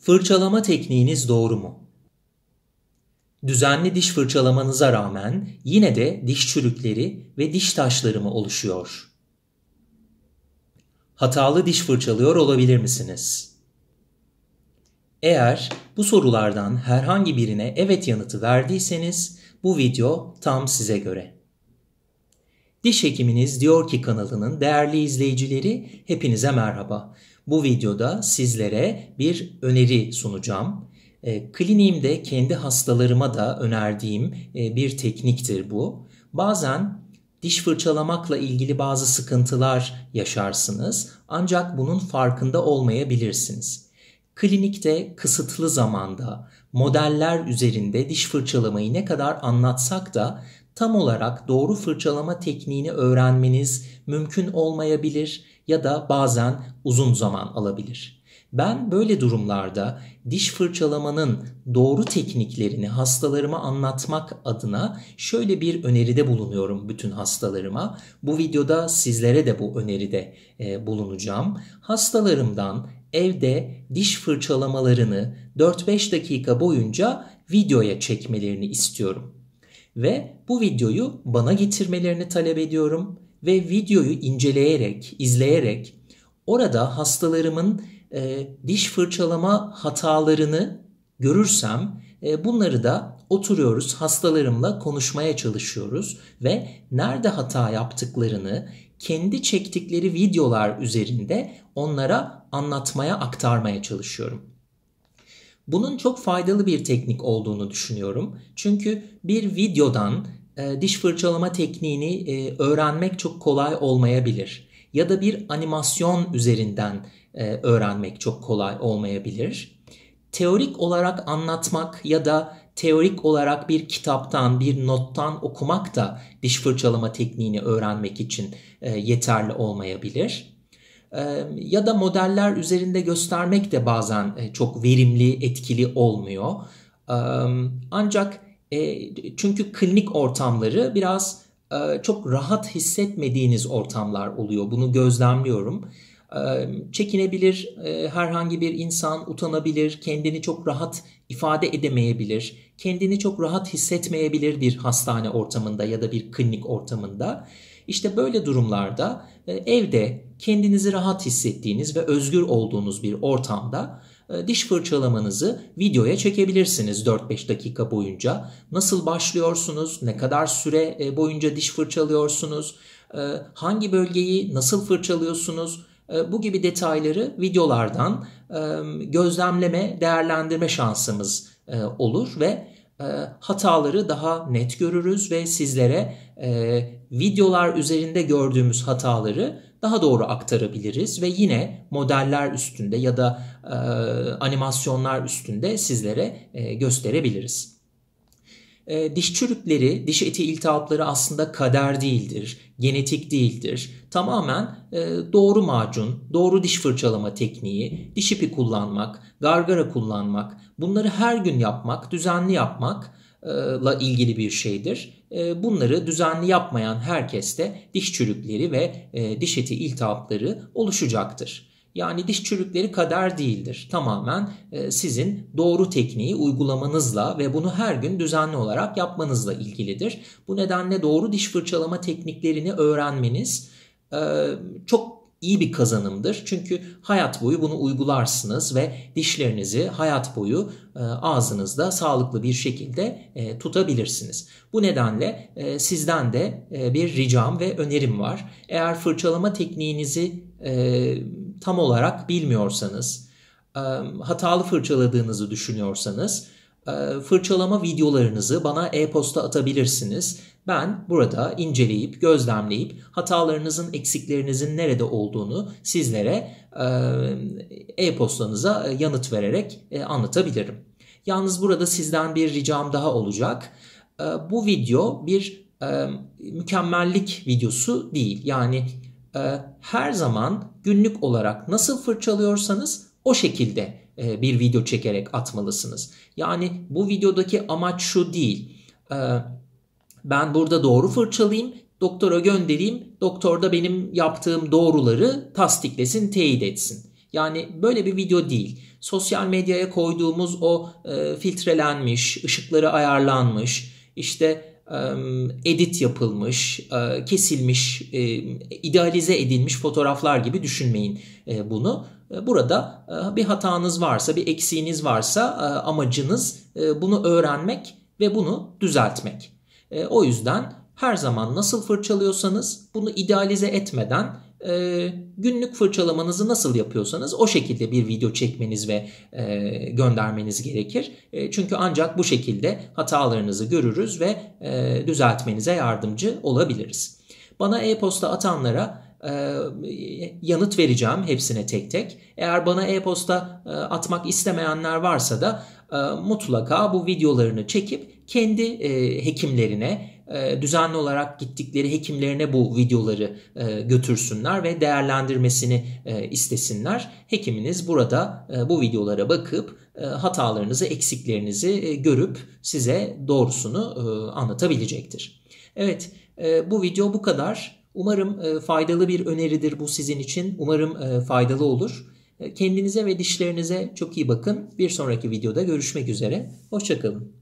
Fırçalama tekniğiniz doğru mu? Düzenli diş fırçalamanıza rağmen yine de diş çürükleri ve diş taşları mı oluşuyor? Hatalı diş fırçalıyor olabilir misiniz? Eğer bu sorulardan herhangi birine evet yanıtı verdiyseniz bu video tam size göre. Diş Hekiminiz Diyor Ki kanalının değerli izleyicileri hepinize merhaba bu videoda sizlere bir öneri sunacağım. Ee, kliniğimde kendi hastalarıma da önerdiğim e, bir tekniktir bu. Bazen diş fırçalamakla ilgili bazı sıkıntılar yaşarsınız ancak bunun farkında olmayabilirsiniz. Klinikte kısıtlı zamanda modeller üzerinde diş fırçalamayı ne kadar anlatsak da tam olarak doğru fırçalama tekniğini öğrenmeniz mümkün olmayabilir ya da bazen uzun zaman alabilir. Ben böyle durumlarda diş fırçalamanın doğru tekniklerini hastalarıma anlatmak adına şöyle bir öneride bulunuyorum bütün hastalarıma. Bu videoda sizlere de bu öneride e, bulunacağım. Hastalarımdan evde diş fırçalamalarını 4-5 dakika boyunca videoya çekmelerini istiyorum ve bu videoyu bana getirmelerini talep ediyorum ve videoyu inceleyerek, izleyerek orada hastalarımın e, diş fırçalama hatalarını görürsem e, bunları da oturuyoruz hastalarımla konuşmaya çalışıyoruz ve nerede hata yaptıklarını kendi çektikleri videolar üzerinde onlara anlatmaya aktarmaya çalışıyorum. Bunun çok faydalı bir teknik olduğunu düşünüyorum. Çünkü bir videodan e, diş fırçalama tekniğini e, öğrenmek çok kolay olmayabilir. Ya da bir animasyon üzerinden e, öğrenmek çok kolay olmayabilir. Teorik olarak anlatmak ya da teorik olarak bir kitaptan, bir nottan okumak da diş fırçalama tekniğini öğrenmek için e, yeterli olmayabilir ya da modeller üzerinde göstermek de bazen e, çok verimli, etkili olmuyor. Ancak e, çünkü klinik ortamları biraz e, çok rahat hissetmediğiniz ortamlar oluyor. Bunu gözlemliyorum. Çekinebilir herhangi bir insan, utanabilir, kendini çok rahat ifade edemeyebilir, kendini çok rahat hissetmeyebilir bir hastane ortamında ya da bir klinik ortamında. İşte böyle durumlarda e, evde kendinizi rahat hissettiğiniz ve özgür olduğunuz bir ortamda e, diş fırçalamanızı videoya çekebilirsiniz 4-5 dakika boyunca. Nasıl başlıyorsunuz? Ne kadar süre e, boyunca diş fırçalıyorsunuz? Hangi bölgeyi nasıl fırçalıyorsunuz? Bu gibi detayları videolardan gözlemleme, değerlendirme şansımız olur ve ee, hataları daha net görürüz ve sizlere e, videolar üzerinde gördüğümüz hataları daha doğru aktarabiliriz ve yine modeller üstünde ya da e, animasyonlar üstünde sizlere e, gösterebiliriz. E, diş çürükleri, diş eti iltihapları aslında kader değildir, genetik değildir. Tamamen e, doğru macun, doğru diş fırçalama tekniği, diş ipi kullanmak, gargara kullanmak, bunları her gün yapmak, düzenli yapmakla e, la ilgili bir şeydir. E, bunları düzenli yapmayan herkeste diş çürükleri ve e, diş eti iltihapları oluşacaktır. Yani diş çürükleri kader değildir. Tamamen e, sizin doğru tekniği uygulamanızla ve bunu her gün düzenli olarak yapmanızla ilgilidir. Bu nedenle doğru diş fırçalama tekniklerini öğrenmeniz e, çok iyi bir kazanımdır. Çünkü hayat boyu bunu uygularsınız ve dişlerinizi hayat boyu e, ağzınızda sağlıklı bir şekilde e, tutabilirsiniz. Bu nedenle e, sizden de bir ricam ve önerim var. Eğer fırçalama tekniğinizi tam olarak bilmiyorsanız, hatalı fırçaladığınızı düşünüyorsanız ee, fırçalama videolarınızı bana e-posta atabilirsiniz. Ben burada inceleyip, gözlemleyip hatalarınızın, eksiklerinizin nerede olduğunu sizlere e, e-postanıza e, yanıt vererek e, anlatabilirim. Yalnız burada sizden bir ricam daha olacak. Ee, bu video bir mükemmellik videosu değil. Yani her zaman günlük olarak nasıl fırçalıyorsanız o şekilde e, bir video çekerek atmalısınız. Yani bu videodaki amaç şu değil. E, ben burada doğru fırçalayayım, doktora göndereyim, doktor da benim yaptığım doğruları tasdiklesin, teyit etsin. Yani böyle bir video değil. Sosyal medyaya koyduğumuz o e, filtrelenmiş, ışıkları ayarlanmış, işte edit yapılmış, kesilmiş, idealize edilmiş fotoğraflar gibi düşünmeyin bunu e, burada e, bir hatanız varsa, bir eksiğiniz varsa e, amacınız bunu öğrenmek ve bunu düzeltmek. O yüzden her zaman nasıl fırçalıyorsanız bunu idealize etmeden günlük fırçalamanızı nasıl yapıyorsanız o şekilde bir video çekmeniz ve göndermeniz gerekir. çünkü ancak bu şekilde hatalarınızı görürüz ve düzeltmenize yardımcı olabiliriz. Bana e-posta atanlara yanıt vereceğim hepsine tek tek. Eğer bana e-posta atmak istemeyenler varsa da mutlaka bu videolarını çekip kendi hekimlerine düzenli olarak gittikleri hekimlerine bu videoları götürsünler ve değerlendirmesini istesinler. Hekiminiz burada bu videolara bakıp hatalarınızı, eksiklerinizi görüp size doğrusunu anlatabilecektir. Evet, bu video bu kadar. Umarım e, faydalı bir öneridir bu sizin için. Umarım e, faydalı olur. E, kendinize ve dişlerinize çok iyi bakın. Bir sonraki videoda görüşmek üzere. Hoşçakalın.